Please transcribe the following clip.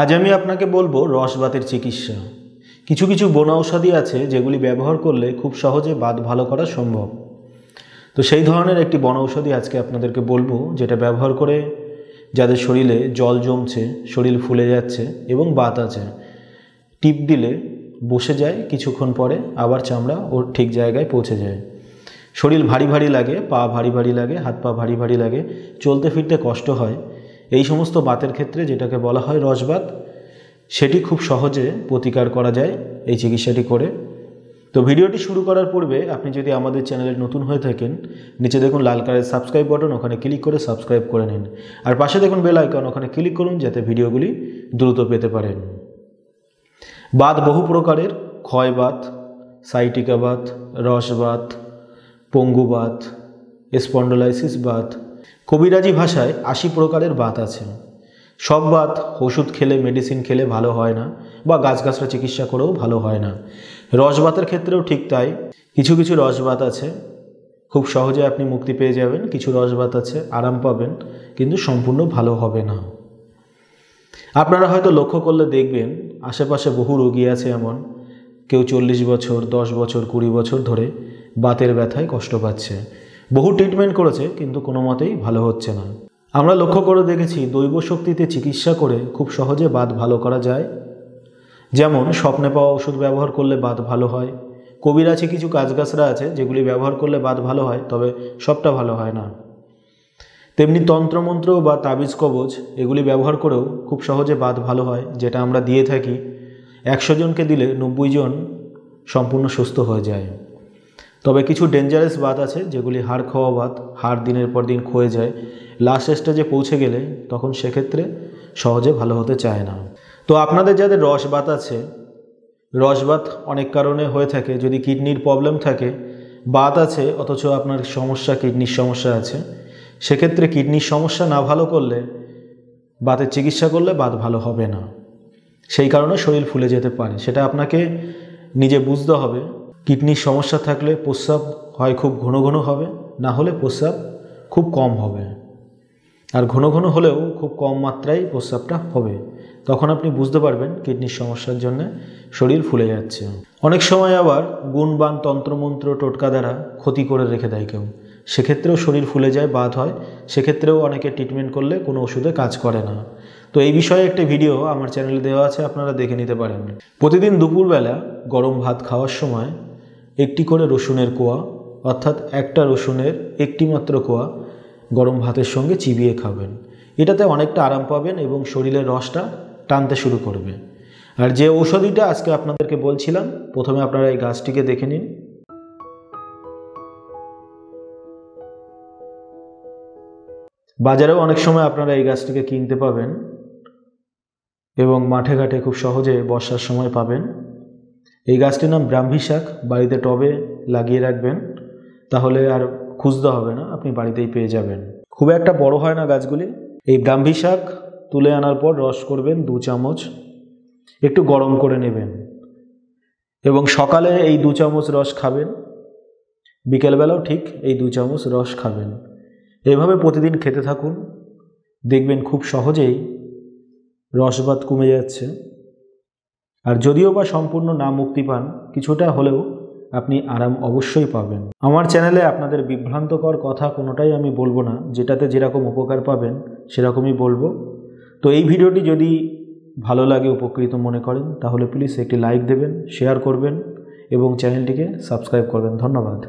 আজ আমি আপনাকে বলবো রসবাতের চিকিৎসা কিছু কিছু ঔষধি আছে যেগুলি ব্যবহার করলে খুব সহজে বাত ভালো করা সম্ভব তো সেই ধরনের একটি বনৌষধি আজকে আপনাদেরকে বলবো যেটা ব্যবহার করে যাদের শরীরে জল জমছে শরীর ফুলে যাচ্ছে এবং বাত আছে টিপ দিলে বসে যায় কিছুক্ষণ পরে আবার চামড়া ওর ঠিক জায়গায় পৌঁছে যায় শরীর ভারী ভারী লাগে পা ভারী ভারী লাগে হাত পা ভারী ভারী লাগে চলতে ফিরতে কষ্ট হয় এই সমস্ত বাতের ক্ষেত্রে যেটাকে বলা হয় রসবাত সেটি খুব সহজে প্রতিকার করা যায় এই চিকিৎসাটি করে তো ভিডিওটি শুরু করার পূর্বে আপনি যদি আমাদের চ্যানেলে নতুন হয়ে থাকেন নিচে দেখুন লাল কালারের সাবস্ক্রাইব বাটন ওখানে ক্লিক করে সাবস্ক্রাইব করে নিন আর পাশে দেখুন বেল আইকন ওখানে ক্লিক করুন যাতে ভিডিওগুলি দ্রুত পেতে পারেন বাত বহু প্রকারের ক্ষয়বাত সাইটিকাবাত রসবাত পঙ্গুবাত স্পন্ডোলাইসিস বাত কবিরাজি ভাষায় আশি প্রকারের বাত আছে সব বাত ওষুধ খেলে মেডিসিন খেলে ভালো হয় না বা গাছগাছরা চিকিৎসা করেও ভালো হয় না রসবাতের ক্ষেত্রেও ঠিক তাই কিছু কিছু রসবাত আছে খুব সহজে আপনি মুক্তি পেয়ে যাবেন কিছু রসবাত আছে আরাম পাবেন কিন্তু সম্পূর্ণ ভালো হবে না আপনারা হয়তো লক্ষ্য করলে দেখবেন আশেপাশে বহু রোগী আছে এমন কেউ চল্লিশ বছর দশ বছর কুড়ি বছর ধরে বাতের ব্যথায় কষ্ট পাচ্ছে বহু ট্রিটমেন্ট করেছে কিন্তু কোনো মতেই ভালো হচ্ছে না আমরা লক্ষ্য করে দেখেছি দৈব শক্তিতে চিকিৎসা করে খুব সহজে বাদ ভালো করা যায় যেমন স্বপ্নে পাওয়া ওষুধ ব্যবহার করলে বাদ ভালো হয় কবির আছে কিছু গাছগাছরা আছে যেগুলি ব্যবহার করলে বাদ ভালো হয় তবে সবটা ভালো হয় না তেমনি তন্ত্রমন্ত্র বা তাবিজ কবচ এগুলি ব্যবহার করেও খুব সহজে বাদ ভালো হয় যেটা আমরা দিয়ে থাকি একশো জনকে দিলে নব্বই জন সম্পূর্ণ সুস্থ হয়ে যায় তবে কিছু ডেঞ্জারাস বাত আছে যেগুলি হাড় খাওয়া বাত হাড় দিনের পর দিন ক্ষয়ে যায় লাস্ট স্টেজে পৌঁছে গেলে তখন সেক্ষেত্রে সহজে ভালো হতে চায় না তো আপনাদের যাদের রস বাত আছে রস বাত অনেক কারণে হয়ে থাকে যদি কিডনির প্রবলেম থাকে বাত আছে অথচ আপনার সমস্যা কিডনির সমস্যা আছে সেক্ষেত্রে কিডনির সমস্যা না ভালো করলে বাতের চিকিৎসা করলে বাত ভালো হবে না সেই কারণে শরীর ফুলে যেতে পারে সেটা আপনাকে নিজে বুঝতে হবে কিডনির সমস্যা থাকলে প্রস্রাব হয় খুব ঘন ঘন হবে না হলে প্রস্রাব খুব কম হবে আর ঘন ঘন হলেও খুব কম মাত্রায় প্রস্রাবটা হবে তখন আপনি বুঝতে পারবেন কিডনির সমস্যার জন্য শরীর ফুলে যাচ্ছে অনেক সময় আবার গুণবান তন্ত্রমন্ত্র টোটকা দ্বারা ক্ষতি করে রেখে দেয় কেউ সেক্ষেত্রেও শরীর ফুলে যায় বাদ হয় সেক্ষেত্রেও অনেকে ট্রিটমেন্ট করলে কোনো ওষুধে কাজ করে না তো এই বিষয়ে একটি ভিডিও আমার চ্যানেলে দেওয়া আছে আপনারা দেখে নিতে পারেন প্রতিদিন দুপুরবেলা গরম ভাত খাওয়ার সময় একটি করে রসুনের কোয়া অর্থাৎ একটা রসুনের একটি মাত্র কোয়া গরম ভাতের সঙ্গে চিবিয়ে খাবেন এটাতে অনেকটা আরাম পাবেন এবং শরীরের রসটা টানতে শুরু করবে আর যে ঔষধিটা আজকে আপনাদেরকে বলছিলাম প্রথমে আপনারা এই গাছটিকে দেখে নিন বাজারেও অনেক সময় আপনারা এই গাছটিকে কিনতে পাবেন এবং মাঠে ঘাটে খুব সহজে বর্ষার সময় পাবেন এই গাছটির নাম ব্রাহ্মী শাক বাড়িতে টবে লাগিয়ে রাখবেন তাহলে আর খুঁজতে হবে না আপনি বাড়িতেই পেয়ে যাবেন খুব একটা বড় হয় না গাছগুলি এই ব্রাহ্মী শাক তুলে আনার পর রস করবেন দু চামচ একটু গরম করে নেবেন এবং সকালে এই দু চামচ রস খাবেন বিকেলবেলাও ঠিক এই দু চামচ রস খাবেন এভাবে প্রতিদিন খেতে থাকুন দেখবেন খুব সহজেই রসবাদ কমে যাচ্ছে আর যদিও বা সম্পূর্ণ না মুক্তি পান কিছুটা হলেও আপনি আরাম অবশ্যই পাবেন আমার চ্যানেলে আপনাদের বিভ্রান্তকর কথা কোনোটাই আমি বলবো না যেটাতে যেরকম উপকার পাবেন সেরকমই বলবো তো এই ভিডিওটি যদি ভালো লাগে উপকৃত মনে করেন তাহলে প্লিজ একটি লাইক দেবেন শেয়ার করবেন এবং চ্যানেলটিকে সাবস্ক্রাইব করবেন ধন্যবাদ